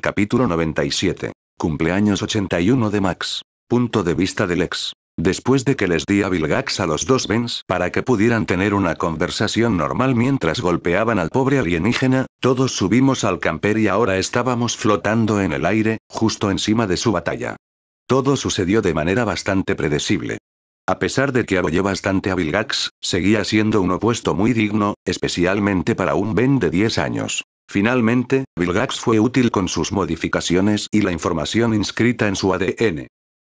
Capítulo 97. Cumpleaños 81 de Max. Punto de vista del ex. Después de que les di a Vilgax a los dos Bens para que pudieran tener una conversación normal mientras golpeaban al pobre alienígena, todos subimos al camper y ahora estábamos flotando en el aire, justo encima de su batalla. Todo sucedió de manera bastante predecible. A pesar de que apoyé bastante a Vilgax, seguía siendo un opuesto muy digno, especialmente para un Ben de 10 años. Finalmente, Vilgax fue útil con sus modificaciones y la información inscrita en su ADN.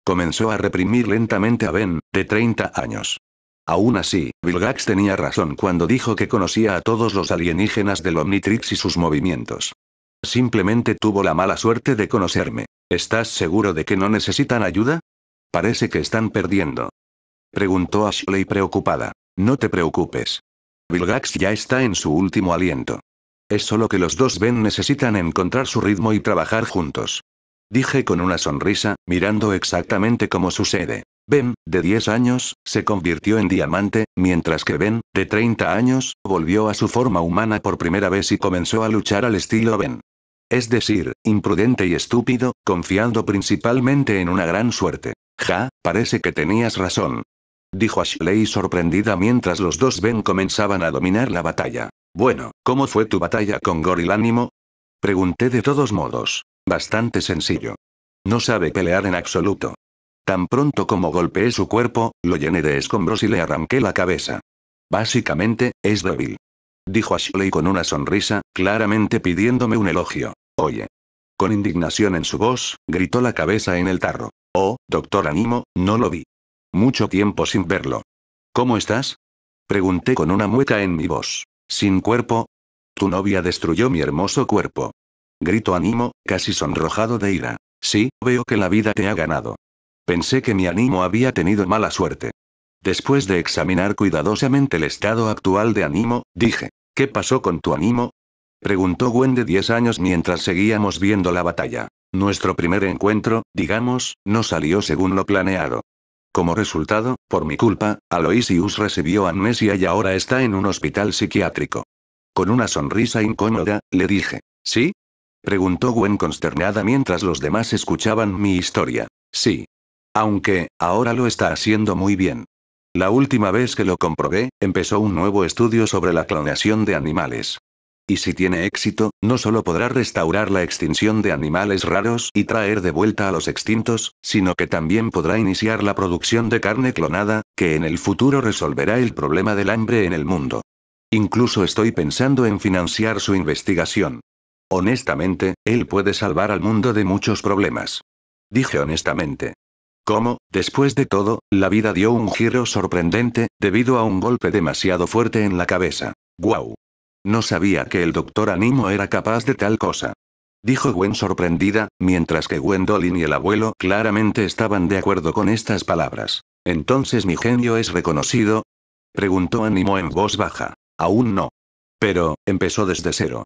Comenzó a reprimir lentamente a Ben, de 30 años. Aún así, Vilgax tenía razón cuando dijo que conocía a todos los alienígenas del Omnitrix y sus movimientos. Simplemente tuvo la mala suerte de conocerme. ¿Estás seguro de que no necesitan ayuda? Parece que están perdiendo. Preguntó Ashley preocupada. No te preocupes. Vilgax ya está en su último aliento. Es solo que los dos Ben necesitan encontrar su ritmo y trabajar juntos. Dije con una sonrisa, mirando exactamente cómo sucede. Ben, de 10 años, se convirtió en diamante, mientras que Ben, de 30 años, volvió a su forma humana por primera vez y comenzó a luchar al estilo Ben. Es decir, imprudente y estúpido, confiando principalmente en una gran suerte. Ja, parece que tenías razón, dijo Ashley sorprendida mientras los dos Ben comenzaban a dominar la batalla. Bueno, ¿cómo fue tu batalla con Gorilánimo? Pregunté de todos modos. Bastante sencillo. No sabe pelear en absoluto. Tan pronto como golpeé su cuerpo, lo llené de escombros y le arranqué la cabeza. Básicamente, es débil. Dijo Ashley con una sonrisa, claramente pidiéndome un elogio. Oye. Con indignación en su voz, gritó la cabeza en el tarro. Oh, doctor ánimo no lo vi. Mucho tiempo sin verlo. ¿Cómo estás? Pregunté con una mueca en mi voz. ¿Sin cuerpo? Tu novia destruyó mi hermoso cuerpo. Grito ánimo, casi sonrojado de ira. Sí, veo que la vida te ha ganado. Pensé que mi ánimo había tenido mala suerte. Después de examinar cuidadosamente el estado actual de ánimo, dije, ¿qué pasó con tu ánimo? Preguntó Gwen de 10 años mientras seguíamos viendo la batalla. Nuestro primer encuentro, digamos, no salió según lo planeado. Como resultado, por mi culpa, Aloysius recibió amnesia y ahora está en un hospital psiquiátrico. Con una sonrisa incómoda, le dije. ¿Sí? Preguntó Gwen consternada mientras los demás escuchaban mi historia. Sí. Aunque, ahora lo está haciendo muy bien. La última vez que lo comprobé, empezó un nuevo estudio sobre la clonación de animales. Y si tiene éxito, no solo podrá restaurar la extinción de animales raros y traer de vuelta a los extintos, sino que también podrá iniciar la producción de carne clonada, que en el futuro resolverá el problema del hambre en el mundo. Incluso estoy pensando en financiar su investigación. Honestamente, él puede salvar al mundo de muchos problemas. Dije honestamente. Como, después de todo, la vida dio un giro sorprendente, debido a un golpe demasiado fuerte en la cabeza. ¡Guau! No sabía que el doctor Animo era capaz de tal cosa. Dijo Gwen sorprendida, mientras que Gwendolyn y el abuelo claramente estaban de acuerdo con estas palabras. ¿Entonces mi genio es reconocido? Preguntó Animo en voz baja. Aún no. Pero, empezó desde cero.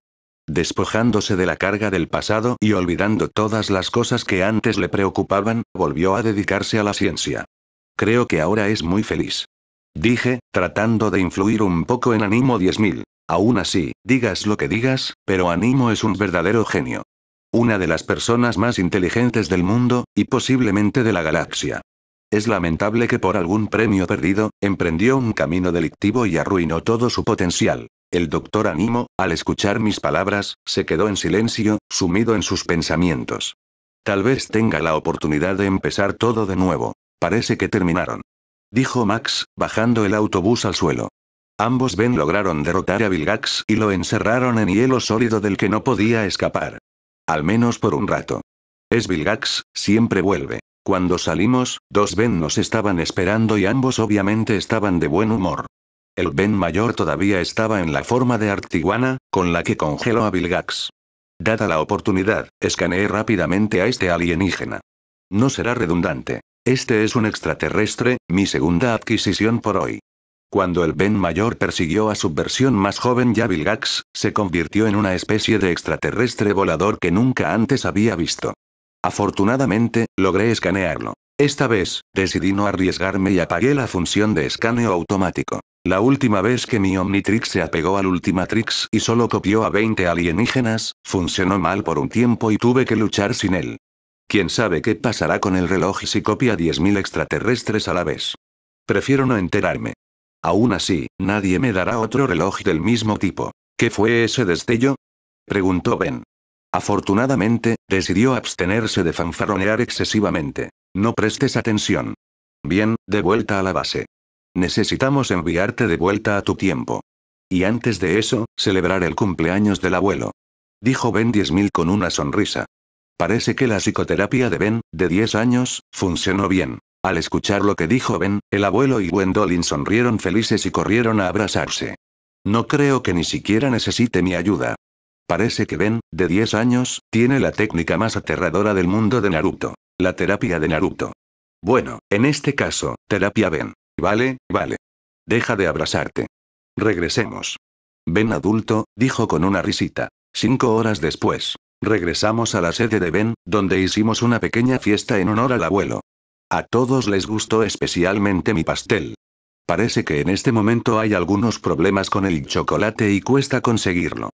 Despojándose de la carga del pasado y olvidando todas las cosas que antes le preocupaban, volvió a dedicarse a la ciencia. Creo que ahora es muy feliz. Dije, tratando de influir un poco en Animo 10.000. Aún así, digas lo que digas, pero Animo es un verdadero genio. Una de las personas más inteligentes del mundo, y posiblemente de la galaxia. Es lamentable que por algún premio perdido, emprendió un camino delictivo y arruinó todo su potencial. El doctor Animo, al escuchar mis palabras, se quedó en silencio, sumido en sus pensamientos. Tal vez tenga la oportunidad de empezar todo de nuevo. Parece que terminaron. Dijo Max, bajando el autobús al suelo. Ambos Ben lograron derrotar a Vilgax y lo encerraron en hielo sólido del que no podía escapar. Al menos por un rato. Es Vilgax, siempre vuelve. Cuando salimos, dos Ben nos estaban esperando y ambos obviamente estaban de buen humor. El Ben mayor todavía estaba en la forma de Artiguana, con la que congeló a Vilgax. Dada la oportunidad, escaneé rápidamente a este alienígena. No será redundante. Este es un extraterrestre, mi segunda adquisición por hoy. Cuando el Ben mayor persiguió a su versión más joven Yavilgax, se convirtió en una especie de extraterrestre volador que nunca antes había visto. Afortunadamente, logré escanearlo. Esta vez, decidí no arriesgarme y apagué la función de escaneo automático. La última vez que mi Omnitrix se apegó al Ultimatrix y solo copió a 20 alienígenas, funcionó mal por un tiempo y tuve que luchar sin él. Quién sabe qué pasará con el reloj si copia 10.000 extraterrestres a la vez. Prefiero no enterarme. Aún así, nadie me dará otro reloj del mismo tipo. ¿Qué fue ese destello? preguntó Ben. Afortunadamente, decidió abstenerse de fanfarronear excesivamente. No prestes atención. Bien, de vuelta a la base. Necesitamos enviarte de vuelta a tu tiempo. Y antes de eso, celebrar el cumpleaños del abuelo. Dijo Ben 10.000 con una sonrisa. Parece que la psicoterapia de Ben, de 10 años, funcionó bien. Al escuchar lo que dijo Ben, el abuelo y Gwendolyn sonrieron felices y corrieron a abrazarse. No creo que ni siquiera necesite mi ayuda. Parece que Ben, de 10 años, tiene la técnica más aterradora del mundo de Naruto. La terapia de Naruto. Bueno, en este caso, terapia Ben. Vale, vale. Deja de abrazarte. Regresemos. Ben adulto, dijo con una risita. Cinco horas después. Regresamos a la sede de Ben, donde hicimos una pequeña fiesta en honor al abuelo. A todos les gustó especialmente mi pastel. Parece que en este momento hay algunos problemas con el chocolate y cuesta conseguirlo.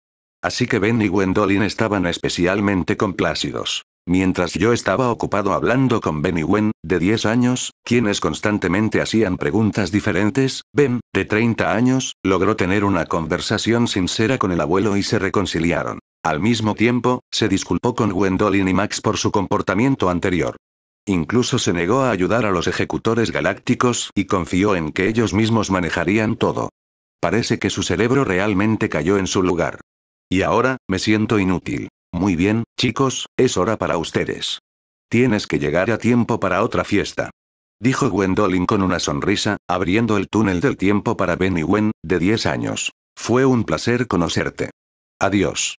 Así que Ben y Gwendolyn estaban especialmente complácidos. Mientras yo estaba ocupado hablando con Ben y Gwen, de 10 años, quienes constantemente hacían preguntas diferentes, Ben, de 30 años, logró tener una conversación sincera con el abuelo y se reconciliaron. Al mismo tiempo, se disculpó con Gwendolyn y Max por su comportamiento anterior. Incluso se negó a ayudar a los ejecutores galácticos y confió en que ellos mismos manejarían todo. Parece que su cerebro realmente cayó en su lugar. Y ahora, me siento inútil. Muy bien, chicos, es hora para ustedes. Tienes que llegar a tiempo para otra fiesta. Dijo Gwendolyn con una sonrisa, abriendo el túnel del tiempo para Ben y Gwen, de 10 años. Fue un placer conocerte. Adiós.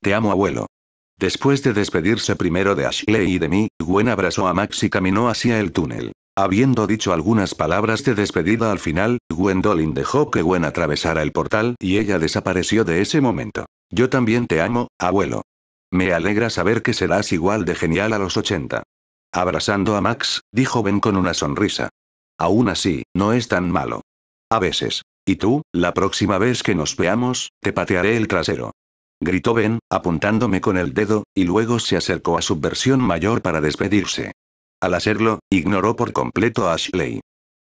Te amo, abuelo. Después de despedirse primero de Ashley y de mí, Gwen abrazó a Max y caminó hacia el túnel. Habiendo dicho algunas palabras de despedida al final, Gwendolyn dejó que Gwen atravesara el portal y ella desapareció de ese momento. Yo también te amo, abuelo. Me alegra saber que serás igual de genial a los 80. Abrazando a Max, dijo Ben con una sonrisa. Aún así, no es tan malo. A veces. Y tú, la próxima vez que nos veamos, te patearé el trasero gritó Ben, apuntándome con el dedo, y luego se acercó a su versión mayor para despedirse. Al hacerlo, ignoró por completo a Ashley.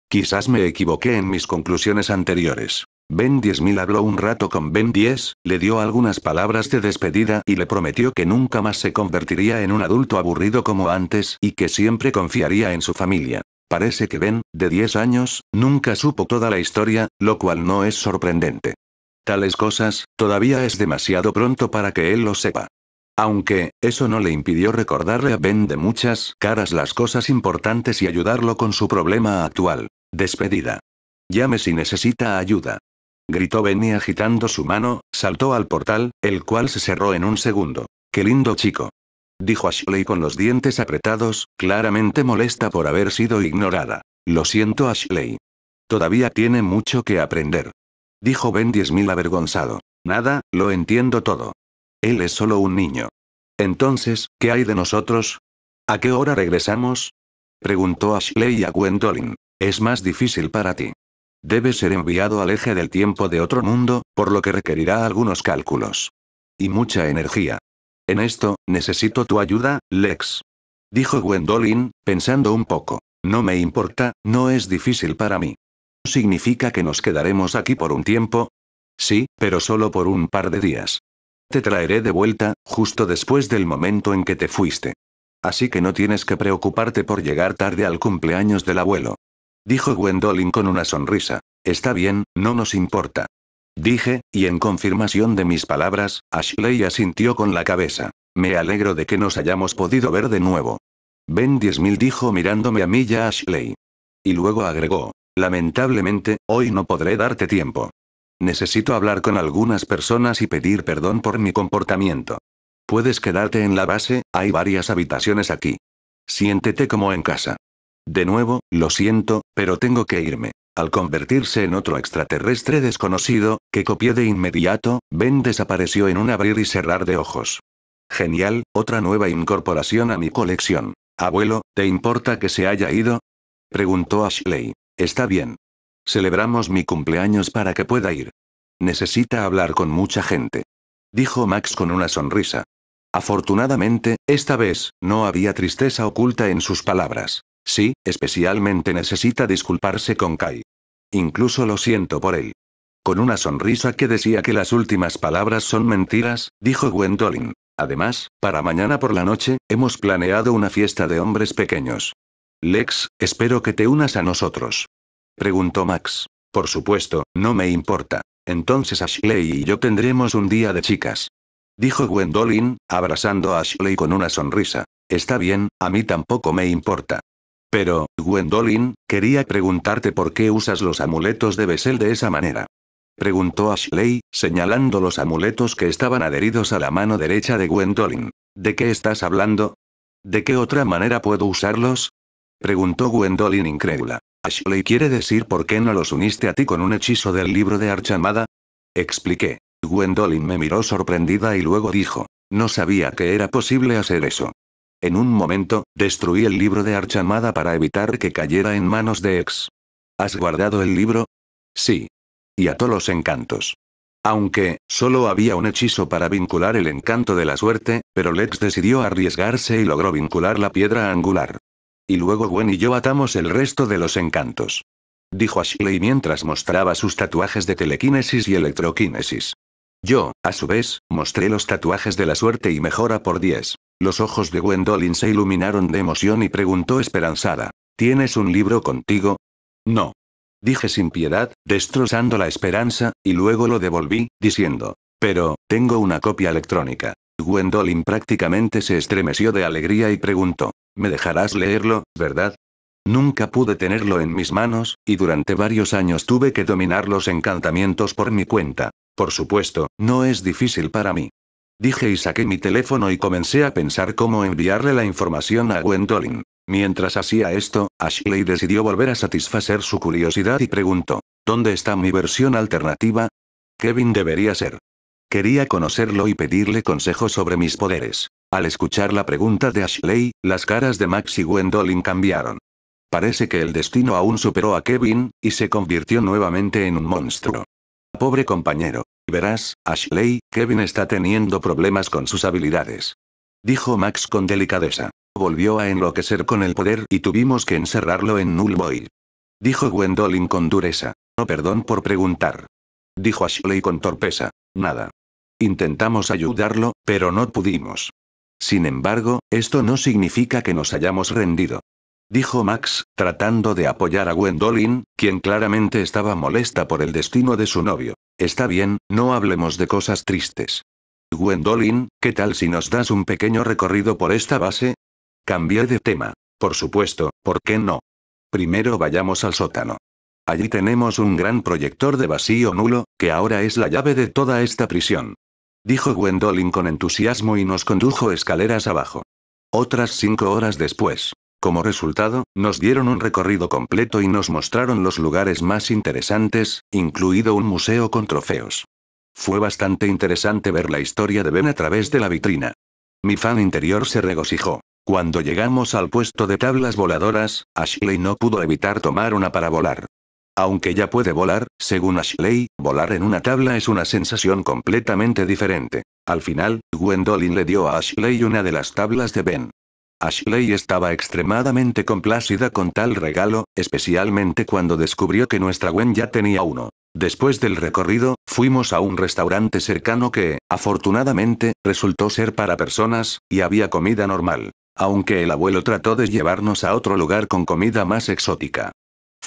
Quizás me equivoqué en mis conclusiones anteriores. Ben 10.000 habló un rato con Ben 10, le dio algunas palabras de despedida y le prometió que nunca más se convertiría en un adulto aburrido como antes y que siempre confiaría en su familia. Parece que Ben, de 10 años, nunca supo toda la historia, lo cual no es sorprendente. Tales cosas, todavía es demasiado pronto para que él lo sepa. Aunque, eso no le impidió recordarle a Ben de muchas caras las cosas importantes y ayudarlo con su problema actual. Despedida. Llame si necesita ayuda. Gritó Ben y agitando su mano, saltó al portal, el cual se cerró en un segundo. ¡Qué lindo chico! Dijo Ashley con los dientes apretados, claramente molesta por haber sido ignorada. Lo siento Ashley. Todavía tiene mucho que aprender dijo Ben 10.000 avergonzado. Nada, lo entiendo todo. Él es solo un niño. Entonces, ¿qué hay de nosotros? ¿A qué hora regresamos? Preguntó Ashley a Gwendolyn. Es más difícil para ti. Debe ser enviado al eje del tiempo de otro mundo, por lo que requerirá algunos cálculos. Y mucha energía. En esto, necesito tu ayuda, Lex. Dijo Gwendolyn, pensando un poco. No me importa, no es difícil para mí. ¿Significa que nos quedaremos aquí por un tiempo? Sí, pero solo por un par de días. Te traeré de vuelta, justo después del momento en que te fuiste. Así que no tienes que preocuparte por llegar tarde al cumpleaños del abuelo. Dijo Gwendolyn con una sonrisa. Está bien, no nos importa. Dije, y en confirmación de mis palabras, Ashley asintió con la cabeza. Me alegro de que nos hayamos podido ver de nuevo. Ben 10.000 dijo mirándome a mí a Ashley. Y luego agregó, Lamentablemente, hoy no podré darte tiempo. Necesito hablar con algunas personas y pedir perdón por mi comportamiento. Puedes quedarte en la base, hay varias habitaciones aquí. Siéntete como en casa. De nuevo, lo siento, pero tengo que irme. Al convertirse en otro extraterrestre desconocido, que copié de inmediato, Ben desapareció en un abrir y cerrar de ojos. Genial, otra nueva incorporación a mi colección. Abuelo, ¿te importa que se haya ido? Preguntó Ashley. Está bien. Celebramos mi cumpleaños para que pueda ir. Necesita hablar con mucha gente. Dijo Max con una sonrisa. Afortunadamente, esta vez, no había tristeza oculta en sus palabras. Sí, especialmente necesita disculparse con Kai. Incluso lo siento por él. Con una sonrisa que decía que las últimas palabras son mentiras, dijo Gwendolyn. Además, para mañana por la noche, hemos planeado una fiesta de hombres pequeños. Lex, espero que te unas a nosotros. Preguntó Max. Por supuesto, no me importa. Entonces Ashley y yo tendremos un día de chicas. Dijo Gwendolyn, abrazando a Ashley con una sonrisa. Está bien, a mí tampoco me importa. Pero, Gwendolyn, quería preguntarte por qué usas los amuletos de Bessel de esa manera. Preguntó Ashley, señalando los amuletos que estaban adheridos a la mano derecha de Gwendolyn. ¿De qué estás hablando? ¿De qué otra manera puedo usarlos? Preguntó Gwendolyn incrédula. Ashley quiere decir por qué no los uniste a ti con un hechizo del libro de Archamada? Expliqué. Gwendolyn me miró sorprendida y luego dijo. No sabía que era posible hacer eso. En un momento, destruí el libro de Archamada para evitar que cayera en manos de Ex. ¿Has guardado el libro? Sí. Y ató los encantos. Aunque, solo había un hechizo para vincular el encanto de la suerte, pero Lex decidió arriesgarse y logró vincular la piedra angular. Y luego Gwen y yo atamos el resto de los encantos. Dijo Ashley mientras mostraba sus tatuajes de telequinesis y electroquinesis. Yo, a su vez, mostré los tatuajes de la suerte y mejora por 10. Los ojos de Gwendolyn se iluminaron de emoción y preguntó esperanzada. ¿Tienes un libro contigo? No. Dije sin piedad, destrozando la esperanza, y luego lo devolví, diciendo, pero, tengo una copia electrónica. Gwendolyn prácticamente se estremeció de alegría y preguntó, ¿me dejarás leerlo, verdad? Nunca pude tenerlo en mis manos, y durante varios años tuve que dominar los encantamientos por mi cuenta. Por supuesto, no es difícil para mí. Dije y saqué mi teléfono y comencé a pensar cómo enviarle la información a Gwendolyn. Mientras hacía esto, Ashley decidió volver a satisfacer su curiosidad y preguntó, ¿Dónde está mi versión alternativa? Kevin debería ser Quería conocerlo y pedirle consejo sobre mis poderes. Al escuchar la pregunta de Ashley, las caras de Max y Gwendolyn cambiaron. Parece que el destino aún superó a Kevin, y se convirtió nuevamente en un monstruo. Pobre compañero. Verás, Ashley, Kevin está teniendo problemas con sus habilidades. Dijo Max con delicadeza. Volvió a enloquecer con el poder y tuvimos que encerrarlo en Null Boy. Dijo Gwendolyn con dureza. No perdón por preguntar. Dijo Ashley con torpeza. Nada. Intentamos ayudarlo, pero no pudimos. Sin embargo, esto no significa que nos hayamos rendido. Dijo Max, tratando de apoyar a Gwendolyn, quien claramente estaba molesta por el destino de su novio. Está bien, no hablemos de cosas tristes. Gwendolyn, ¿qué tal si nos das un pequeño recorrido por esta base? Cambié de tema. Por supuesto, ¿por qué no? Primero vayamos al sótano. Allí tenemos un gran proyector de vacío nulo, que ahora es la llave de toda esta prisión dijo Gwendolyn con entusiasmo y nos condujo escaleras abajo. Otras cinco horas después. Como resultado, nos dieron un recorrido completo y nos mostraron los lugares más interesantes, incluido un museo con trofeos. Fue bastante interesante ver la historia de Ben a través de la vitrina. Mi fan interior se regocijó. Cuando llegamos al puesto de tablas voladoras, Ashley no pudo evitar tomar una para volar. Aunque ya puede volar, según Ashley, volar en una tabla es una sensación completamente diferente. Al final, Gwendolyn le dio a Ashley una de las tablas de Ben. Ashley estaba extremadamente complacida con tal regalo, especialmente cuando descubrió que nuestra Gwen ya tenía uno. Después del recorrido, fuimos a un restaurante cercano que, afortunadamente, resultó ser para personas, y había comida normal. Aunque el abuelo trató de llevarnos a otro lugar con comida más exótica.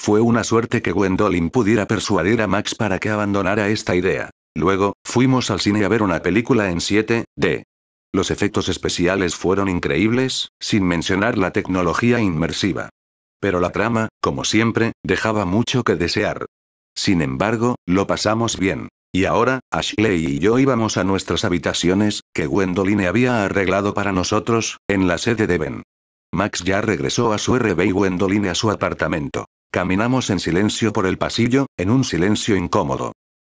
Fue una suerte que Gwendolyn pudiera persuadir a Max para que abandonara esta idea. Luego, fuimos al cine a ver una película en 7D. Los efectos especiales fueron increíbles, sin mencionar la tecnología inmersiva. Pero la trama, como siempre, dejaba mucho que desear. Sin embargo, lo pasamos bien. Y ahora, Ashley y yo íbamos a nuestras habitaciones, que Gwendoline había arreglado para nosotros, en la sede de Ben. Max ya regresó a su RB y Gwendoline a su apartamento. Caminamos en silencio por el pasillo, en un silencio incómodo.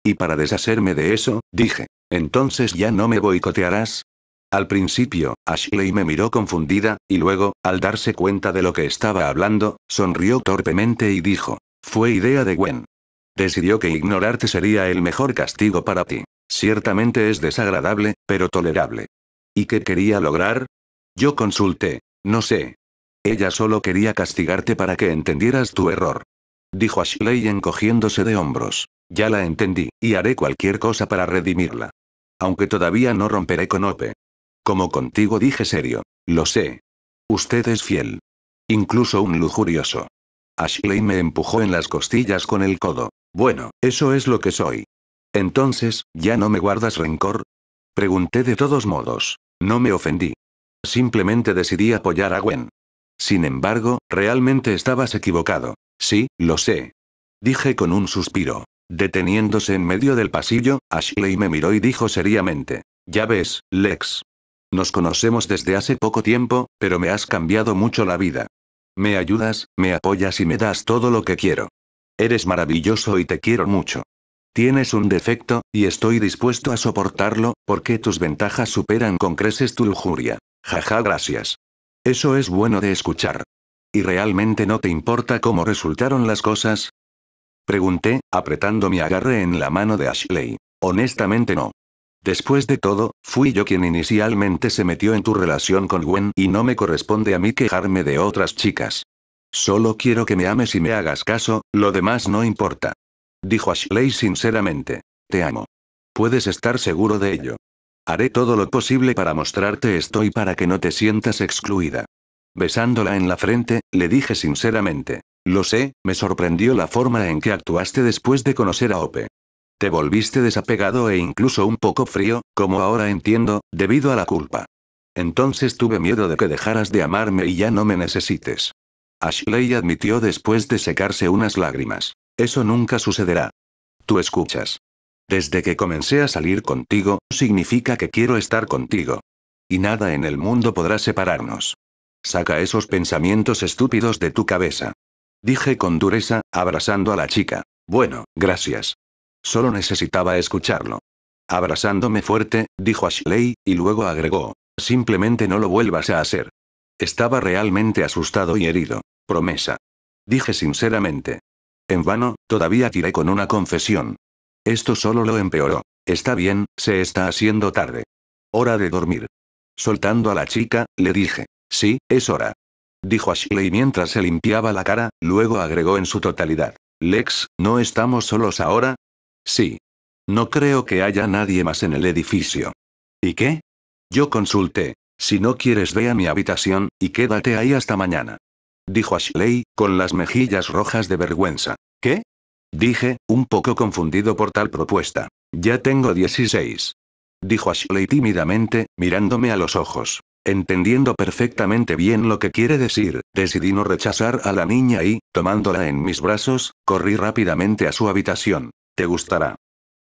Y para deshacerme de eso, dije, entonces ya no me boicotearás. Al principio, Ashley me miró confundida, y luego, al darse cuenta de lo que estaba hablando, sonrió torpemente y dijo, fue idea de Gwen. Decidió que ignorarte sería el mejor castigo para ti. Ciertamente es desagradable, pero tolerable. ¿Y qué quería lograr? Yo consulté. No sé, ella solo quería castigarte para que entendieras tu error. Dijo Ashley encogiéndose de hombros. Ya la entendí, y haré cualquier cosa para redimirla. Aunque todavía no romperé con Ope. Como contigo dije serio. Lo sé. Usted es fiel. Incluso un lujurioso. Ashley me empujó en las costillas con el codo. Bueno, eso es lo que soy. Entonces, ¿ya no me guardas rencor? Pregunté de todos modos. No me ofendí. Simplemente decidí apoyar a Gwen. Sin embargo, realmente estabas equivocado. Sí, lo sé. Dije con un suspiro. Deteniéndose en medio del pasillo, Ashley me miró y dijo seriamente. Ya ves, Lex. Nos conocemos desde hace poco tiempo, pero me has cambiado mucho la vida. Me ayudas, me apoyas y me das todo lo que quiero. Eres maravilloso y te quiero mucho. Tienes un defecto, y estoy dispuesto a soportarlo, porque tus ventajas superan con creces tu lujuria. Jaja, gracias. Eso es bueno de escuchar. ¿Y realmente no te importa cómo resultaron las cosas? Pregunté, apretando mi agarre en la mano de Ashley. Honestamente no. Después de todo, fui yo quien inicialmente se metió en tu relación con Gwen y no me corresponde a mí quejarme de otras chicas. Solo quiero que me ames y me hagas caso, lo demás no importa. Dijo Ashley sinceramente. Te amo. Puedes estar seguro de ello. Haré todo lo posible para mostrarte esto y para que no te sientas excluida. Besándola en la frente, le dije sinceramente. Lo sé, me sorprendió la forma en que actuaste después de conocer a Ope. Te volviste desapegado e incluso un poco frío, como ahora entiendo, debido a la culpa. Entonces tuve miedo de que dejaras de amarme y ya no me necesites. Ashley admitió después de secarse unas lágrimas. Eso nunca sucederá. Tú escuchas. Desde que comencé a salir contigo, significa que quiero estar contigo. Y nada en el mundo podrá separarnos. Saca esos pensamientos estúpidos de tu cabeza. Dije con dureza, abrazando a la chica. Bueno, gracias. Solo necesitaba escucharlo. Abrazándome fuerte, dijo Ashley, y luego agregó, simplemente no lo vuelvas a hacer. Estaba realmente asustado y herido. Promesa. Dije sinceramente. En vano, todavía tiré con una confesión. Esto solo lo empeoró. Está bien, se está haciendo tarde. Hora de dormir. Soltando a la chica, le dije, sí, es hora. Dijo Ashley mientras se limpiaba la cara, luego agregó en su totalidad, Lex, ¿no estamos solos ahora? Sí. No creo que haya nadie más en el edificio. ¿Y qué? Yo consulté, si no quieres ve a mi habitación, y quédate ahí hasta mañana. Dijo Ashley, con las mejillas rojas de vergüenza. ¿Qué? Dije, un poco confundido por tal propuesta. Ya tengo 16. Dijo Ashley tímidamente, mirándome a los ojos. Entendiendo perfectamente bien lo que quiere decir, decidí no rechazar a la niña y, tomándola en mis brazos, corrí rápidamente a su habitación. ¿Te gustará?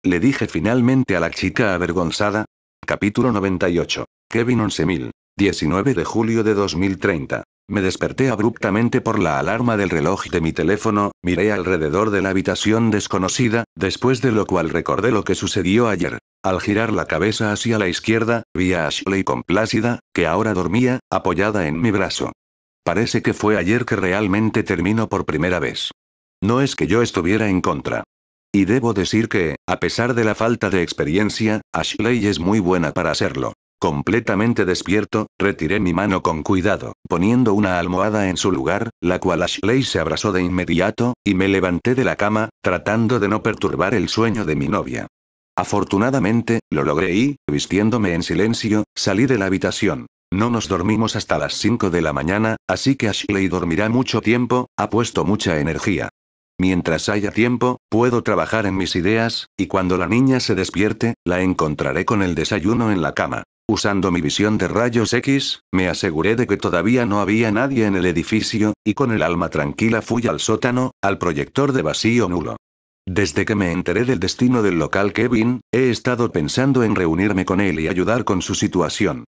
Le dije finalmente a la chica avergonzada. Capítulo 98. Kevin 11000. 19 de julio de 2030. Me desperté abruptamente por la alarma del reloj de mi teléfono, miré alrededor de la habitación desconocida, después de lo cual recordé lo que sucedió ayer. Al girar la cabeza hacia la izquierda, vi a Ashley complácida, que ahora dormía, apoyada en mi brazo. Parece que fue ayer que realmente terminó por primera vez. No es que yo estuviera en contra. Y debo decir que, a pesar de la falta de experiencia, Ashley es muy buena para hacerlo. Completamente despierto, retiré mi mano con cuidado, poniendo una almohada en su lugar, la cual Ashley se abrazó de inmediato, y me levanté de la cama, tratando de no perturbar el sueño de mi novia. Afortunadamente, lo logré y, vistiéndome en silencio, salí de la habitación. No nos dormimos hasta las 5 de la mañana, así que Ashley dormirá mucho tiempo, ha puesto mucha energía. Mientras haya tiempo, puedo trabajar en mis ideas, y cuando la niña se despierte, la encontraré con el desayuno en la cama. Usando mi visión de rayos X, me aseguré de que todavía no había nadie en el edificio, y con el alma tranquila fui al sótano, al proyector de vacío nulo. Desde que me enteré del destino del local Kevin, he estado pensando en reunirme con él y ayudar con su situación.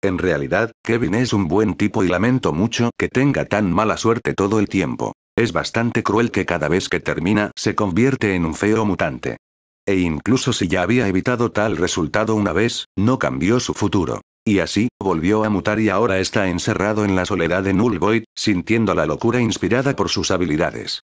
En realidad, Kevin es un buen tipo y lamento mucho que tenga tan mala suerte todo el tiempo. Es bastante cruel que cada vez que termina se convierte en un feo mutante e incluso si ya había evitado tal resultado una vez, no cambió su futuro. Y así, volvió a mutar y ahora está encerrado en la soledad de Null Void, sintiendo la locura inspirada por sus habilidades.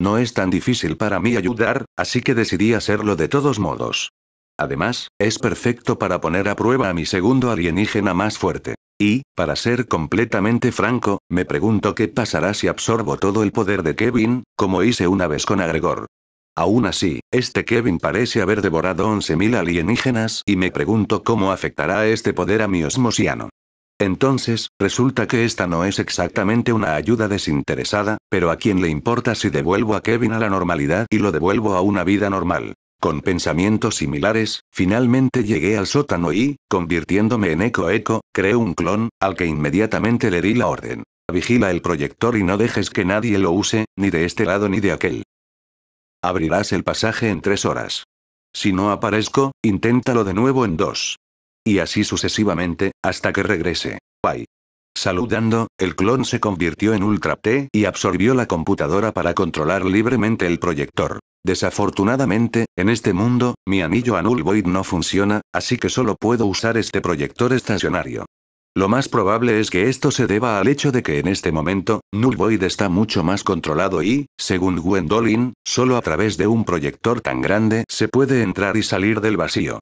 No es tan difícil para mí ayudar, así que decidí hacerlo de todos modos. Además, es perfecto para poner a prueba a mi segundo alienígena más fuerte. Y, para ser completamente franco, me pregunto qué pasará si absorbo todo el poder de Kevin, como hice una vez con Agregor. Aún así, este Kevin parece haber devorado 11.000 alienígenas y me pregunto cómo afectará este poder a mi osmosiano. Entonces, resulta que esta no es exactamente una ayuda desinteresada, pero a quién le importa si devuelvo a Kevin a la normalidad y lo devuelvo a una vida normal. Con pensamientos similares, finalmente llegué al sótano y, convirtiéndome en Eco Eco, creé un clon, al que inmediatamente le di la orden. Vigila el proyector y no dejes que nadie lo use, ni de este lado ni de aquel. Abrirás el pasaje en tres horas. Si no aparezco, inténtalo de nuevo en dos. Y así sucesivamente, hasta que regrese. Bye. Saludando, el clon se convirtió en Ultra T y absorbió la computadora para controlar libremente el proyector. Desafortunadamente, en este mundo, mi anillo Anul Void no funciona, así que solo puedo usar este proyector estacionario. Lo más probable es que esto se deba al hecho de que en este momento, Null Void está mucho más controlado y, según Gwendolyn, solo a través de un proyector tan grande se puede entrar y salir del vacío.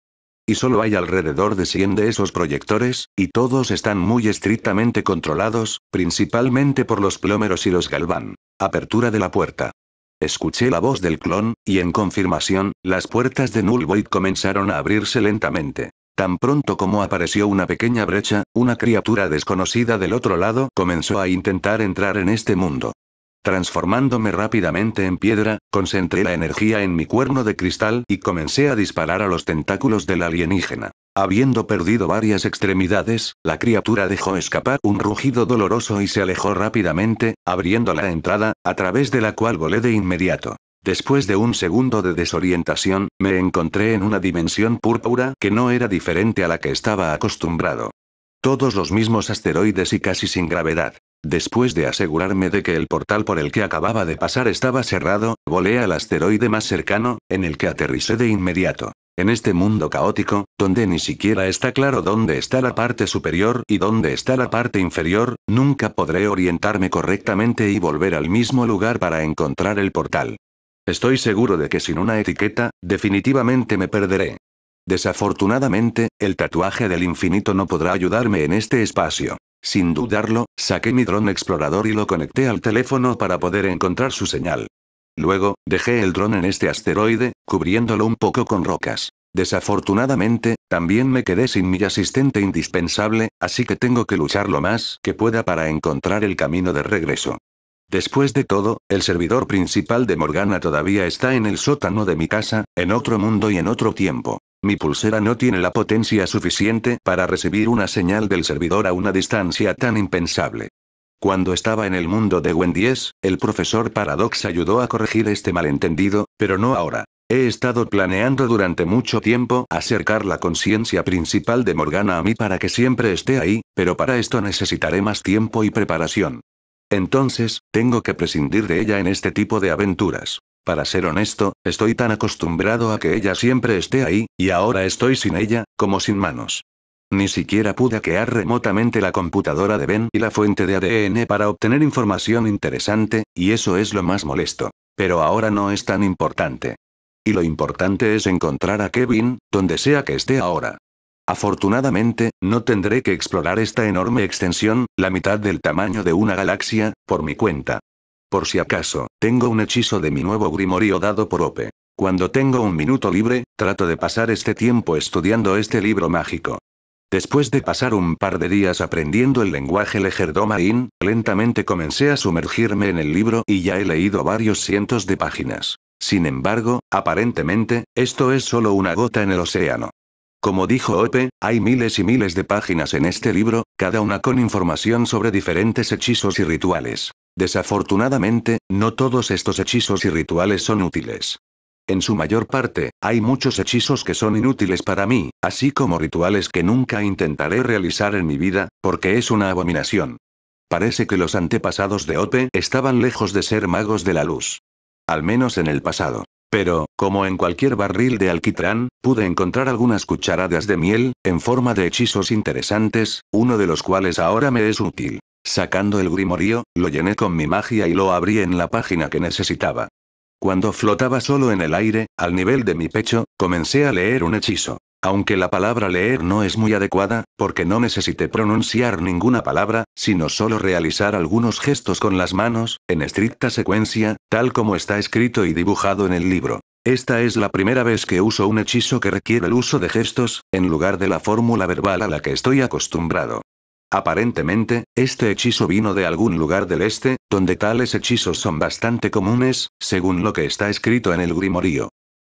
Y solo hay alrededor de 100 de esos proyectores, y todos están muy estrictamente controlados, principalmente por los plómeros y los galván. Apertura de la puerta. Escuché la voz del clon, y en confirmación, las puertas de Null Void comenzaron a abrirse lentamente. Tan pronto como apareció una pequeña brecha, una criatura desconocida del otro lado comenzó a intentar entrar en este mundo. Transformándome rápidamente en piedra, concentré la energía en mi cuerno de cristal y comencé a disparar a los tentáculos del alienígena. Habiendo perdido varias extremidades, la criatura dejó escapar un rugido doloroso y se alejó rápidamente, abriendo la entrada, a través de la cual volé de inmediato. Después de un segundo de desorientación, me encontré en una dimensión púrpura que no era diferente a la que estaba acostumbrado. Todos los mismos asteroides y casi sin gravedad. Después de asegurarme de que el portal por el que acababa de pasar estaba cerrado, volé al asteroide más cercano, en el que aterricé de inmediato. En este mundo caótico, donde ni siquiera está claro dónde está la parte superior y dónde está la parte inferior, nunca podré orientarme correctamente y volver al mismo lugar para encontrar el portal. Estoy seguro de que sin una etiqueta, definitivamente me perderé. Desafortunadamente, el tatuaje del infinito no podrá ayudarme en este espacio. Sin dudarlo, saqué mi dron explorador y lo conecté al teléfono para poder encontrar su señal. Luego, dejé el dron en este asteroide, cubriéndolo un poco con rocas. Desafortunadamente, también me quedé sin mi asistente indispensable, así que tengo que luchar lo más que pueda para encontrar el camino de regreso. Después de todo, el servidor principal de Morgana todavía está en el sótano de mi casa, en otro mundo y en otro tiempo. Mi pulsera no tiene la potencia suficiente para recibir una señal del servidor a una distancia tan impensable. Cuando estaba en el mundo de Wendy's, el profesor Paradox ayudó a corregir este malentendido, pero no ahora. He estado planeando durante mucho tiempo acercar la conciencia principal de Morgana a mí para que siempre esté ahí, pero para esto necesitaré más tiempo y preparación. Entonces, tengo que prescindir de ella en este tipo de aventuras. Para ser honesto, estoy tan acostumbrado a que ella siempre esté ahí, y ahora estoy sin ella, como sin manos. Ni siquiera pude hackear remotamente la computadora de Ben y la fuente de ADN para obtener información interesante, y eso es lo más molesto. Pero ahora no es tan importante. Y lo importante es encontrar a Kevin, donde sea que esté ahora. Afortunadamente, no tendré que explorar esta enorme extensión, la mitad del tamaño de una galaxia, por mi cuenta. Por si acaso, tengo un hechizo de mi nuevo grimorio dado por Ope. Cuando tengo un minuto libre, trato de pasar este tiempo estudiando este libro mágico. Después de pasar un par de días aprendiendo el lenguaje Legerdomain, lentamente comencé a sumergirme en el libro y ya he leído varios cientos de páginas. Sin embargo, aparentemente, esto es solo una gota en el océano. Como dijo Ope, hay miles y miles de páginas en este libro, cada una con información sobre diferentes hechizos y rituales. Desafortunadamente, no todos estos hechizos y rituales son útiles. En su mayor parte, hay muchos hechizos que son inútiles para mí, así como rituales que nunca intentaré realizar en mi vida, porque es una abominación. Parece que los antepasados de Ope estaban lejos de ser magos de la luz. Al menos en el pasado. Pero, como en cualquier barril de alquitrán, pude encontrar algunas cucharadas de miel, en forma de hechizos interesantes, uno de los cuales ahora me es útil. Sacando el grimorío, lo llené con mi magia y lo abrí en la página que necesitaba. Cuando flotaba solo en el aire, al nivel de mi pecho, comencé a leer un hechizo. Aunque la palabra leer no es muy adecuada, porque no necesité pronunciar ninguna palabra, sino solo realizar algunos gestos con las manos, en estricta secuencia, tal como está escrito y dibujado en el libro. Esta es la primera vez que uso un hechizo que requiere el uso de gestos, en lugar de la fórmula verbal a la que estoy acostumbrado. Aparentemente, este hechizo vino de algún lugar del este, donde tales hechizos son bastante comunes, según lo que está escrito en el grimorío.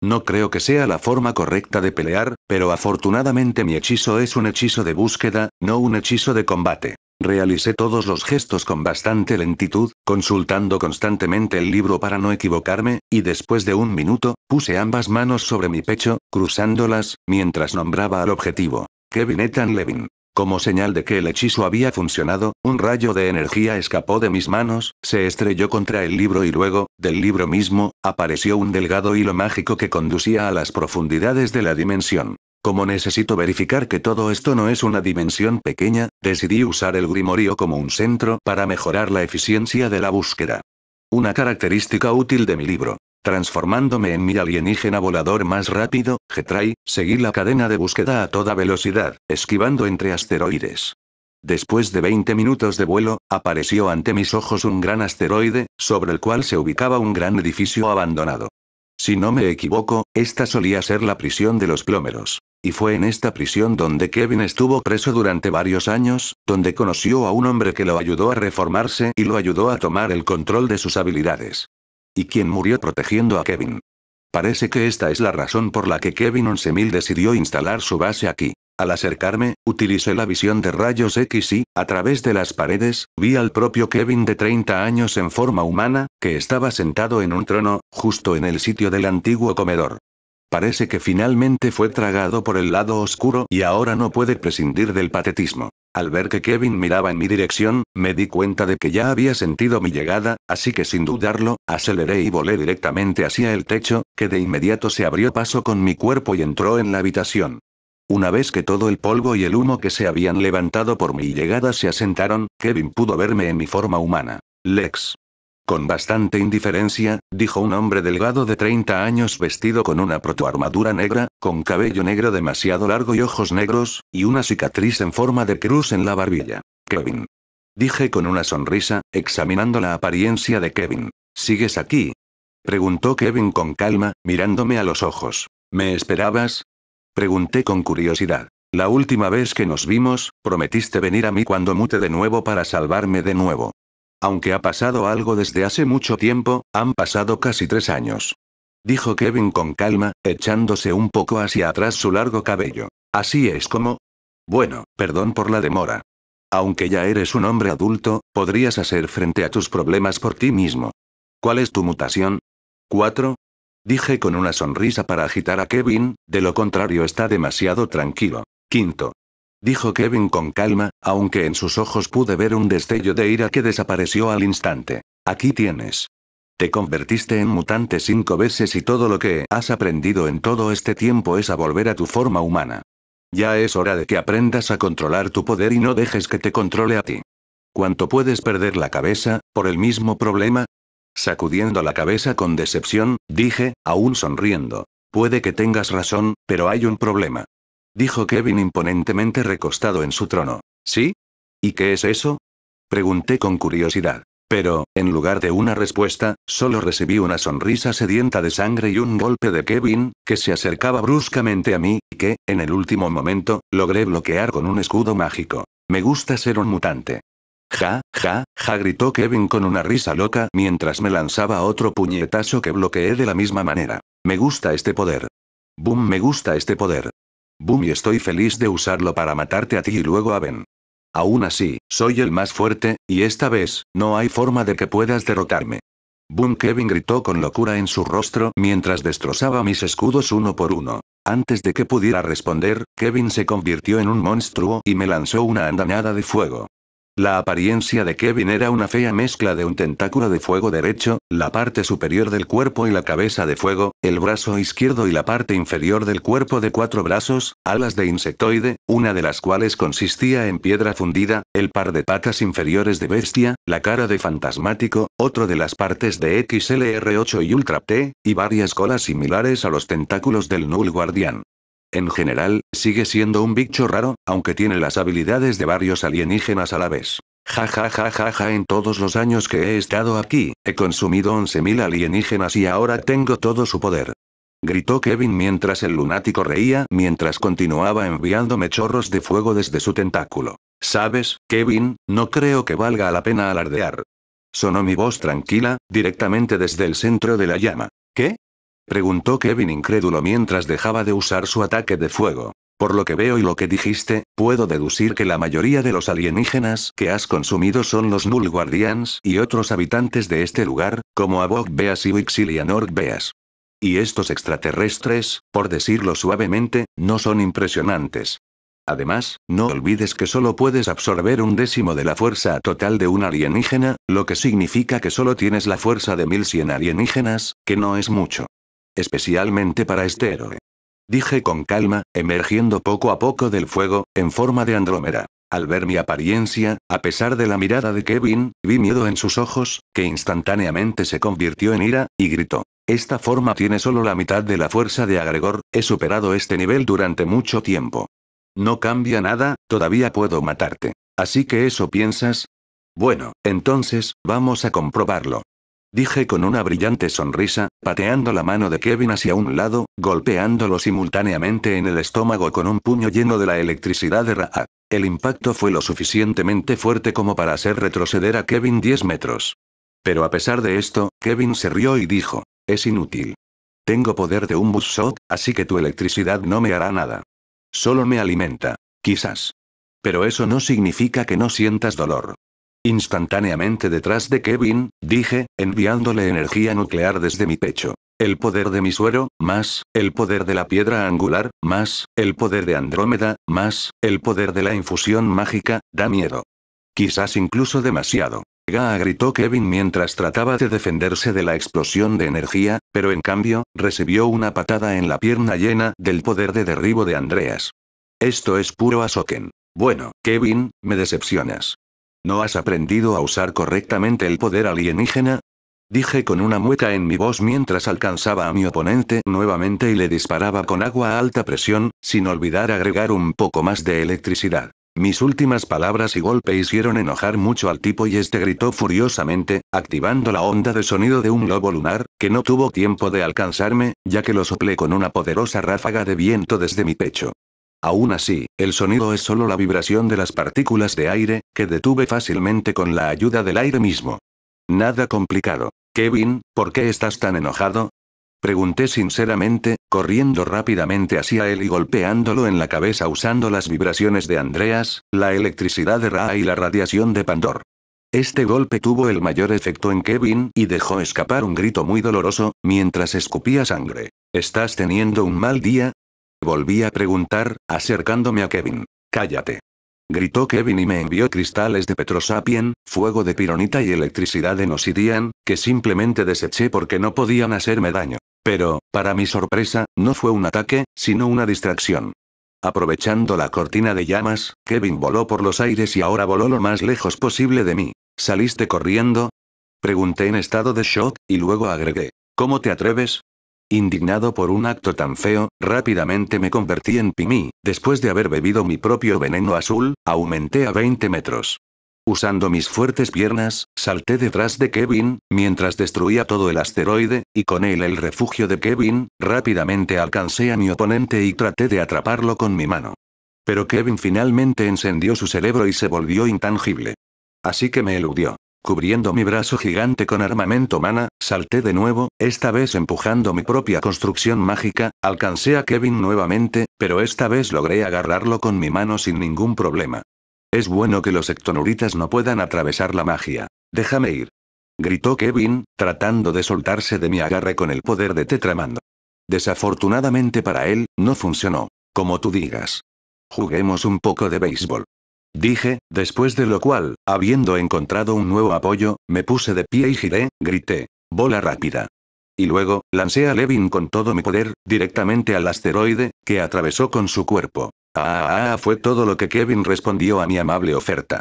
No creo que sea la forma correcta de pelear, pero afortunadamente mi hechizo es un hechizo de búsqueda, no un hechizo de combate. Realicé todos los gestos con bastante lentitud, consultando constantemente el libro para no equivocarme, y después de un minuto, puse ambas manos sobre mi pecho, cruzándolas, mientras nombraba al objetivo. Kevin Ethan Levin. Como señal de que el hechizo había funcionado, un rayo de energía escapó de mis manos, se estrelló contra el libro y luego, del libro mismo, apareció un delgado hilo mágico que conducía a las profundidades de la dimensión. Como necesito verificar que todo esto no es una dimensión pequeña, decidí usar el grimorio como un centro para mejorar la eficiencia de la búsqueda. Una característica útil de mi libro. Transformándome en mi alienígena volador más rápido, Getray, seguí la cadena de búsqueda a toda velocidad, esquivando entre asteroides. Después de 20 minutos de vuelo, apareció ante mis ojos un gran asteroide, sobre el cual se ubicaba un gran edificio abandonado. Si no me equivoco, esta solía ser la prisión de los plómeros. Y fue en esta prisión donde Kevin estuvo preso durante varios años, donde conoció a un hombre que lo ayudó a reformarse y lo ayudó a tomar el control de sus habilidades y quien murió protegiendo a Kevin. Parece que esta es la razón por la que Kevin 11000 decidió instalar su base aquí. Al acercarme, utilicé la visión de rayos X y, a través de las paredes, vi al propio Kevin de 30 años en forma humana, que estaba sentado en un trono, justo en el sitio del antiguo comedor. Parece que finalmente fue tragado por el lado oscuro y ahora no puede prescindir del patetismo. Al ver que Kevin miraba en mi dirección, me di cuenta de que ya había sentido mi llegada, así que sin dudarlo, aceleré y volé directamente hacia el techo, que de inmediato se abrió paso con mi cuerpo y entró en la habitación. Una vez que todo el polvo y el humo que se habían levantado por mi llegada se asentaron, Kevin pudo verme en mi forma humana. Lex. Con bastante indiferencia, dijo un hombre delgado de 30 años vestido con una protoarmadura negra, con cabello negro demasiado largo y ojos negros, y una cicatriz en forma de cruz en la barbilla. Kevin. Dije con una sonrisa, examinando la apariencia de Kevin. ¿Sigues aquí? Preguntó Kevin con calma, mirándome a los ojos. ¿Me esperabas? Pregunté con curiosidad. La última vez que nos vimos, prometiste venir a mí cuando mute de nuevo para salvarme de nuevo. Aunque ha pasado algo desde hace mucho tiempo, han pasado casi tres años. Dijo Kevin con calma, echándose un poco hacia atrás su largo cabello. Así es como... Bueno, perdón por la demora. Aunque ya eres un hombre adulto, podrías hacer frente a tus problemas por ti mismo. ¿Cuál es tu mutación? 4. Dije con una sonrisa para agitar a Kevin, de lo contrario está demasiado tranquilo. Quinto dijo Kevin con calma, aunque en sus ojos pude ver un destello de ira que desapareció al instante. Aquí tienes. Te convertiste en mutante cinco veces y todo lo que has aprendido en todo este tiempo es a volver a tu forma humana. Ya es hora de que aprendas a controlar tu poder y no dejes que te controle a ti. ¿Cuánto puedes perder la cabeza, por el mismo problema? Sacudiendo la cabeza con decepción, dije, aún sonriendo. Puede que tengas razón, pero hay un problema dijo Kevin imponentemente recostado en su trono. ¿Sí? ¿Y qué es eso? Pregunté con curiosidad. Pero, en lugar de una respuesta, solo recibí una sonrisa sedienta de sangre y un golpe de Kevin, que se acercaba bruscamente a mí, y que, en el último momento, logré bloquear con un escudo mágico. Me gusta ser un mutante. Ja, ja, ja, gritó Kevin con una risa loca mientras me lanzaba otro puñetazo que bloqueé de la misma manera. Me gusta este poder. Boom, me gusta este poder. Boom y estoy feliz de usarlo para matarte a ti y luego a Ben. Aún así, soy el más fuerte, y esta vez, no hay forma de que puedas derrotarme. Boom Kevin gritó con locura en su rostro mientras destrozaba mis escudos uno por uno. Antes de que pudiera responder, Kevin se convirtió en un monstruo y me lanzó una andanada de fuego. La apariencia de Kevin era una fea mezcla de un tentáculo de fuego derecho, la parte superior del cuerpo y la cabeza de fuego, el brazo izquierdo y la parte inferior del cuerpo de cuatro brazos, alas de insectoide, una de las cuales consistía en piedra fundida, el par de patas inferiores de bestia, la cara de fantasmático, otro de las partes de XLR8 y Ultra T, y varias colas similares a los tentáculos del Null Guardián. En general, sigue siendo un bicho raro, aunque tiene las habilidades de varios alienígenas a la vez. Ja ja ja ja ja en todos los años que he estado aquí, he consumido 11.000 alienígenas y ahora tengo todo su poder. Gritó Kevin mientras el lunático reía mientras continuaba enviándome chorros de fuego desde su tentáculo. Sabes, Kevin, no creo que valga la pena alardear. Sonó mi voz tranquila, directamente desde el centro de la llama. ¿Qué? Preguntó Kevin incrédulo mientras dejaba de usar su ataque de fuego. Por lo que veo y lo que dijiste, puedo deducir que la mayoría de los alienígenas que has consumido son los Null Guardians y otros habitantes de este lugar, como Abog Beas y Wixilian Beas. Y estos extraterrestres, por decirlo suavemente, no son impresionantes. Además, no olvides que solo puedes absorber un décimo de la fuerza total de un alienígena, lo que significa que solo tienes la fuerza de 1100 alienígenas, que no es mucho especialmente para este héroe. Dije con calma, emergiendo poco a poco del fuego, en forma de Andrómeda. Al ver mi apariencia, a pesar de la mirada de Kevin, vi miedo en sus ojos, que instantáneamente se convirtió en ira, y gritó. Esta forma tiene solo la mitad de la fuerza de agregor, he superado este nivel durante mucho tiempo. No cambia nada, todavía puedo matarte. Así que eso piensas. Bueno, entonces, vamos a comprobarlo dije con una brillante sonrisa, pateando la mano de Kevin hacia un lado, golpeándolo simultáneamente en el estómago con un puño lleno de la electricidad de Ra'a. El impacto fue lo suficientemente fuerte como para hacer retroceder a Kevin 10 metros. Pero a pesar de esto, Kevin se rió y dijo, es inútil. Tengo poder de un buzzsaw, así que tu electricidad no me hará nada. Solo me alimenta. Quizás. Pero eso no significa que no sientas dolor. Instantáneamente detrás de Kevin, dije, enviándole energía nuclear desde mi pecho. El poder de mi suero, más, el poder de la piedra angular, más, el poder de Andrómeda, más, el poder de la infusión mágica, da miedo. Quizás incluso demasiado. Ga gritó Kevin mientras trataba de defenderse de la explosión de energía, pero en cambio, recibió una patada en la pierna llena del poder de derribo de Andreas. Esto es puro Asoken. Bueno, Kevin, me decepcionas. ¿No has aprendido a usar correctamente el poder alienígena? Dije con una mueca en mi voz mientras alcanzaba a mi oponente nuevamente y le disparaba con agua a alta presión, sin olvidar agregar un poco más de electricidad. Mis últimas palabras y golpe hicieron enojar mucho al tipo y este gritó furiosamente, activando la onda de sonido de un lobo lunar, que no tuvo tiempo de alcanzarme, ya que lo soplé con una poderosa ráfaga de viento desde mi pecho. Aún así, el sonido es solo la vibración de las partículas de aire, que detuve fácilmente con la ayuda del aire mismo. Nada complicado. Kevin, ¿por qué estás tan enojado? Pregunté sinceramente, corriendo rápidamente hacia él y golpeándolo en la cabeza usando las vibraciones de Andreas, la electricidad de Ra y la radiación de Pandor. Este golpe tuvo el mayor efecto en Kevin y dejó escapar un grito muy doloroso, mientras escupía sangre. Estás teniendo un mal día, Volví a preguntar, acercándome a Kevin. Cállate. Gritó Kevin y me envió cristales de Petrosapien, fuego de pironita y electricidad de nosidian, que simplemente deseché porque no podían hacerme daño. Pero, para mi sorpresa, no fue un ataque, sino una distracción. Aprovechando la cortina de llamas, Kevin voló por los aires y ahora voló lo más lejos posible de mí. ¿Saliste corriendo? Pregunté en estado de shock, y luego agregué. ¿Cómo te atreves? Indignado por un acto tan feo, rápidamente me convertí en Pimi. después de haber bebido mi propio veneno azul, aumenté a 20 metros. Usando mis fuertes piernas, salté detrás de Kevin, mientras destruía todo el asteroide, y con él el refugio de Kevin, rápidamente alcancé a mi oponente y traté de atraparlo con mi mano. Pero Kevin finalmente encendió su cerebro y se volvió intangible. Así que me eludió. Cubriendo mi brazo gigante con armamento mana, salté de nuevo, esta vez empujando mi propia construcción mágica, alcancé a Kevin nuevamente, pero esta vez logré agarrarlo con mi mano sin ningún problema. Es bueno que los ectonuritas no puedan atravesar la magia. Déjame ir. Gritó Kevin, tratando de soltarse de mi agarre con el poder de Tetramando. Desafortunadamente para él, no funcionó. Como tú digas. Juguemos un poco de béisbol. Dije, después de lo cual, habiendo encontrado un nuevo apoyo, me puse de pie y giré, grité. Bola rápida. Y luego, lancé a Levin con todo mi poder, directamente al asteroide, que atravesó con su cuerpo. Ah, ah, ah fue todo lo que Kevin respondió a mi amable oferta.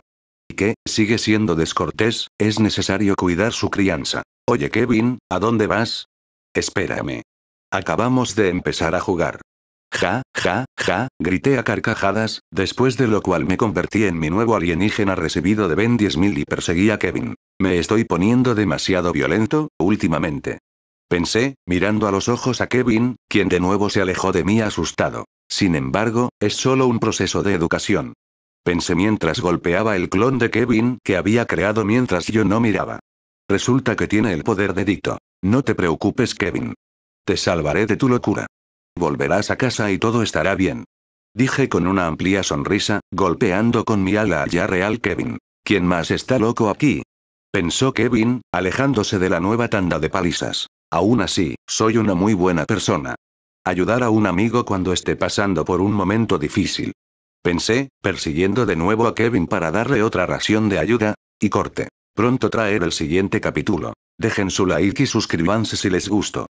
Y que, sigue siendo descortés, es necesario cuidar su crianza. Oye Kevin, ¿a dónde vas? Espérame. Acabamos de empezar a jugar. Ja, Ja, ja, grité a carcajadas, después de lo cual me convertí en mi nuevo alienígena recibido de Ben 10.000 y perseguí a Kevin. Me estoy poniendo demasiado violento, últimamente. Pensé, mirando a los ojos a Kevin, quien de nuevo se alejó de mí asustado. Sin embargo, es solo un proceso de educación. Pensé mientras golpeaba el clon de Kevin que había creado mientras yo no miraba. Resulta que tiene el poder de Dicto. No te preocupes, Kevin. Te salvaré de tu locura. Volverás a casa y todo estará bien. Dije con una amplia sonrisa, golpeando con mi ala ya real Kevin. ¿Quién más está loco aquí? Pensó Kevin, alejándose de la nueva tanda de palizas. Aún así, soy una muy buena persona. Ayudar a un amigo cuando esté pasando por un momento difícil. Pensé, persiguiendo de nuevo a Kevin para darle otra ración de ayuda, y corte. Pronto traer el siguiente capítulo. Dejen su like y suscríbanse si les gustó.